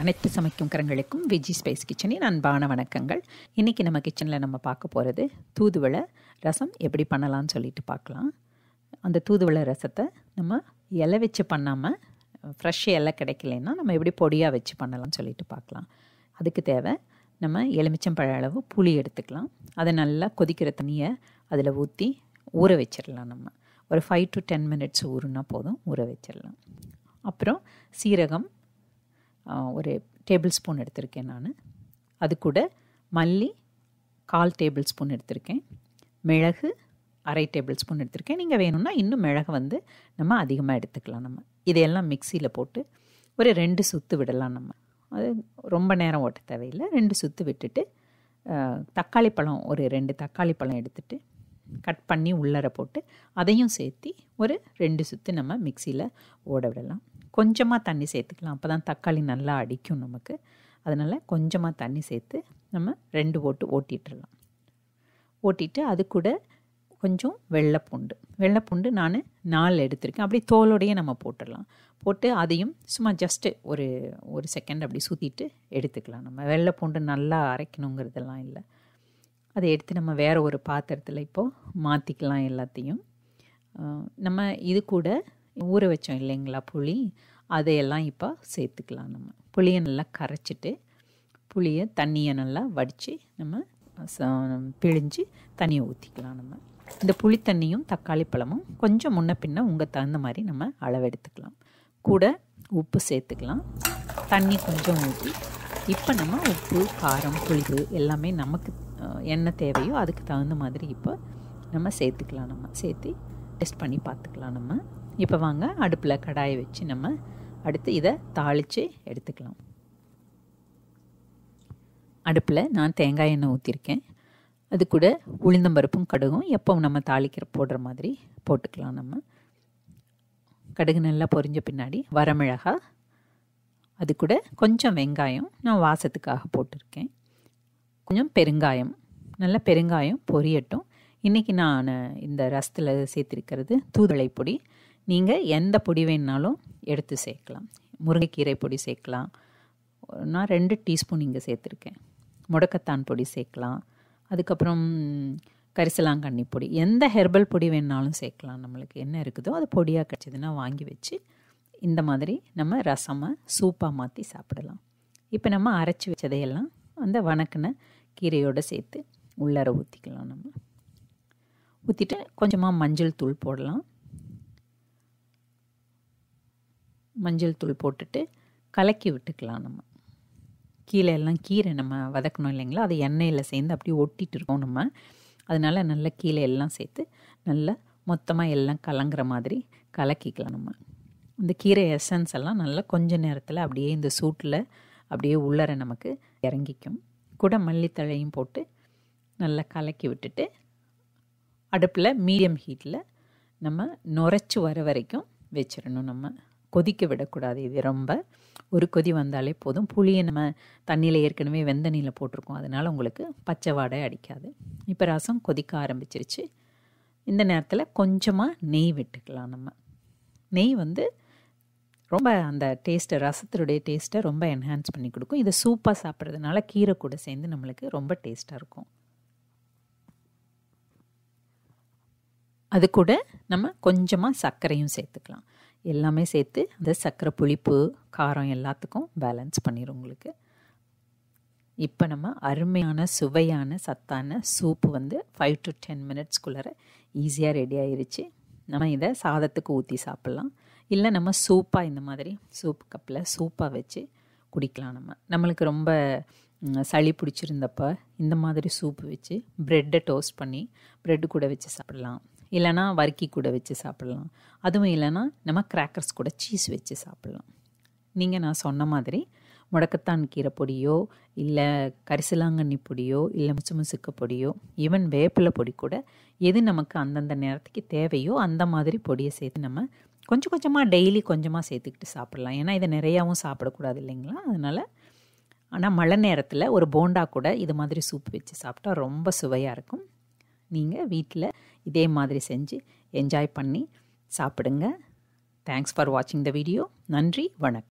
அனைத்து சமைக்கும் கரங்களுக்கும் விஜி ஸ்பைஸ் கிச்சனின் அன்பான வணக்கங்கள் இன்றைக்கி நம்ம கிச்சனில் நம்ம பார்க்க போகிறது தூதுவளை ரசம் எப்படி பண்ணலான்னு சொல்லிட்டு பார்க்கலாம் அந்த தூதுவளை ரசத்தை நம்ம இலை வச்சு பண்ணாமல் ஃப்ரெஷ் இலை கிடைக்கலன்னா நம்ம எப்படி பொடியாக வச்சு பண்ணலாம்னு சொல்லிட்டு பார்க்கலாம் அதுக்கு தேவை நம்ம எலுமிச்சம் பழ அளவு புளி எடுத்துக்கலாம் அதை நல்லா கொதிக்கிற தண்ணியை அதில் ஊற்றி ஊற வச்சிடலாம் நம்ம ஒரு ஃபைவ் டு டென் மினிட்ஸ் ஊறுனா போதும் ஊற வச்சிடலாம் அப்புறம் சீரகம் ஒரு டேபிள் ஸ்பூன் எடுத்திருக்கேன் நான் அது கூட மல்லி கால் டேபிள் ஸ்பூன் எடுத்திருக்கேன் மிளகு அரை டேபிள் ஸ்பூன் எடுத்திருக்கேன் நீங்கள் வேணும்னா இன்னும் மிளகு வந்து நம்ம அதிகமாக எடுத்துக்கலாம் நம்ம இதையெல்லாம் மிக்சியில் போட்டு ஒரு ரெண்டு சுற்று விடலாம் நம்ம அது ரொம்ப நேரம் ஓட்ட தேவையில்லை ரெண்டு சுற்று விட்டுட்டு தக்காளி பழம் ஒரு ரெண்டு தக்காளி பழம் எடுத்துகிட்டு கட் பண்ணி உள்ளர போட்டு அதையும் சேர்த்து ஒரு ரெண்டு சுற்று நம்ம மிக்சியில் ஓட விடலாம் கொஞ்சமாக தண்ணி சேர்த்துக்கலாம் அப்போ தான் தக்காளி நல்லா அடிக்கும் நமக்கு அதனால் கொஞ்சமாக தண்ணி சேர்த்து நம்ம ரெண்டு ஓட்டு ஓட்டிட்டுடலாம் ஓட்டிட்டு அது கூட கொஞ்சம் வெள்ளைப்பூண்டு வெள்ளைப்பூண்டு நான் நாலு எடுத்திருக்கேன் அப்படி தோலோடையே நம்ம போட்டுடலாம் போட்டு அதையும் சும்மா ஜஸ்ட்டு ஒரு ஒரு செகண்ட் அப்படி சுற்றிட்டு எடுத்துக்கலாம் நம்ம வெள்ளைப்பூண்டு நல்லா அரைக்கணுங்கிறதெல்லாம் இல்லை அதை எடுத்து நம்ம வேறு ஒரு பாத்திரத்தில் இப்போது மாற்றிக்கலாம் எல்லாத்தையும் நம்ம இது கூட ஊற வச்சோம் இல்லைங்களா புளி அதையெல்லாம் இப்போ சேர்த்துக்கலாம் நம்ம புளியை நல்லா கரைச்சிட்டு புளியை தண்ணியை நல்லா வடித்து நம்ம பிழிஞ்சு தண்ணியை ஊற்றிக்கலாம் நம்ம இந்த புளி தண்ணியும் தக்காளி பழமும் கொஞ்சம் முன்ன பின்ன உங்கள் தகுந்த மாதிரி நம்ம அளவெடுத்துக்கலாம் கூட உப்பு சேர்த்துக்கலாம் தண்ணி கொஞ்சம் ஊற்றி இப்போ நம்ம உப்பு காரம் புளிவு எல்லாமே நமக்கு என்ன தேவையோ அதுக்கு தகுந்த மாதிரி இப்போ நம்ம சேர்த்துக்கலாம் நம்ம சேர்த்து டெஸ்ட் பண்ணி பார்த்துக்கலாம் நம்ம இப்போ வாங்க அடுப்பில் கடாயை வச்சு நம்ம அடுத்து இதை தாளித்து எடுத்துக்கலாம் அடுப்பில் நான் தேங்காய் எண்ணெய் ஊற்றிருக்கேன் அது கூட உளுந்தம்பருப்பும் கடுகும் எப்போ நம்ம தாளிக்கிற போடுற மாதிரி போட்டுக்கலாம் நம்ம கடுகு நல்லா பொரிஞ்ச பின்னாடி வரமிளகா அது கூட கொஞ்சம் வெங்காயம் நான் வாசத்துக்காக போட்டிருக்கேன் கொஞ்சம் பெருங்காயம் நல்ல பெருங்காயம் பொரியட்டும் இன்றைக்கி நான் இந்த ரசத்தில் சேர்த்துருக்கிறது தூதுளை பொடி நீங்கள் எந்த பொடி வேணாலும் எடுத்து சேர்க்கலாம் முருங்கைக்கீரை பொடி சேர்க்கலாம் நான் ரெண்டு டீஸ்பூன் இங்கே சேர்த்துருக்கேன் முடக்கத்தான் பொடி சேர்க்கலாம் அதுக்கப்புறம் கரிசலாங்கண்ணி பொடி எந்த ஹெர்பல் பொடி வேணாலும் சேர்க்கலாம் நம்மளுக்கு என்ன இருக்குதோ அது பொடியாக கிடச்சிதுன்னா வாங்கி வச்சு இந்த மாதிரி நம்ம ரசமாக சூப்பாக மாற்றி சாப்பிடலாம் இப்போ நம்ம அரைச்சி வச்சதையெல்லாம் அந்த வணக்கின கீரையோடு சேர்த்து உள்ளார ஊற்றிக்கலாம் நம்ம ஊற்றிட்டு கொஞ்சமாக மஞ்சள் தூள் போடலாம் மஞ்சள் தூள் போட்டுட்டு கலக்கி விட்டுக்கலாம் நம்ம கீழே எல்லாம் கீரை நம்ம வதக்கணும் இல்லைங்களா அதை எண்ணெயில் சேர்ந்து அப்படியே ஒட்டிகிட்டு இருக்கோம் நம்ம அதனால் நல்லா கீழே எல்லாம் சேர்த்து நல்லா மொத்தமாக எல்லாம் கலங்குற மாதிரி கலக்கிக்கலாம் நம்ம இந்த கீரை எசன்ஸ் எல்லாம் நல்லா கொஞ்ச நேரத்தில் அப்படியே இந்த சூட்டில் அப்படியே உள்ளர நமக்கு இறங்கிக்கும் கூட மல்லித்தழையும் போட்டு நல்லா கலக்கி விட்டுட்டு அடுப்பில் மீடியம் ஹீட்டில் நம்ம நுரைச்சி வர வரைக்கும் வச்சிடணும் நம்ம கொதிக்க விடக்கூடாது இது ரொம்ப ஒரு கொதி வந்தாலே போதும் புளியை நம்ம தண்ணியில் ஏற்கனவே வெந்த நீரில் போட்டிருக்கோம் அதனால் உங்களுக்கு பச்சை வாடை அடிக்காது இப்போ ரசம் கொதிக்க ஆரம்பிச்சிருச்சு இந்த நேரத்தில் கொஞ்சமாக நெய் விட்டுக்கலாம் நம்ம நெய் வந்து ரொம்ப அந்த டேஸ்ட்டை ரசத்தினுடைய டேஸ்ட்டை ரொம்ப என்ஹான்ஸ் பண்ணி கொடுக்கும் இதை சூப்பாக சாப்பிட்றதுனால கீரை கூட சேர்ந்து நம்மளுக்கு ரொம்ப டேஸ்ட்டாக இருக்கும் அது கூட நம்ம கொஞ்சமாக சர்க்கரையும் சேர்த்துக்கலாம் எல்லாமே சேர்த்து அந்த சர்க்கரை புளிப்பு காரம் எல்லாத்துக்கும் பேலன்ஸ் பண்ணிடும் உங்களுக்கு இப்போ நம்ம அருமையான சுவையான சத்தான சூப்பு வந்து ஃபைவ் டு டென் மினிட்ஸ்குள்ளார ஈஸியாக ரெடி ஆயிடுச்சு நம்ம இதை சாதத்துக்கு ஊற்றி சாப்பிட்லாம் இல்லை நம்ம சூப்பாக இந்த மாதிரி சூப் கப்பில் சூப்பாக வச்சு குடிக்கலாம் நம்ம நம்மளுக்கு ரொம்ப சளி பிடிச்சிருந்தப்ப இந்த மாதிரி சூப் வச்சு ப்ரெட்டை டோஸ்ட் பண்ணி ப்ரெட்டு கூட வச்சு சாப்பிட்லாம் இல்லைனா வறுக்கி கூட வச்சு சாப்பிட்லாம் அதுவும் இல்லைனா நம்ம கிராக்கர்ஸ் கூட சீஸ் வச்சு சாப்பிட்லாம் நீங்கள் நான் சொன்ன மாதிரி முடக்கத்தான் கீரை பொடியோ இல்லை கரிசலாங்கண்ணி பொடியோ இல்லை முசு முசுக்க பொடியோ ஈவன் வேப்பிலை பொடி கூட எது நமக்கு அந்தந்த நேரத்துக்கு தேவையோ அந்த மாதிரி பொடியை சேர்த்து நம்ம கொஞ்சம் கொஞ்சமாக டெய்லி கொஞ்சமாக சேர்த்துக்கிட்டு சாப்பிட்லாம் ஏன்னா இதை நிறையாவும் சாப்பிடக்கூடாது இல்லைங்களா அதனால் ஆனால் மழை நேரத்தில் ஒரு போண்டா கூட இது மாதிரி சூப் வச்சு சாப்பிட்டா ரொம்ப சுவையாக இருக்கும் நீங்கள் வீட்டில் இதே மாதிரி செஞ்சு என்ஜாய் பண்ணி சாப்பிடுங்க தேங்க்ஸ் ஃபார் வாட்சிங் த வீடியோ நன்றி வணக்கம்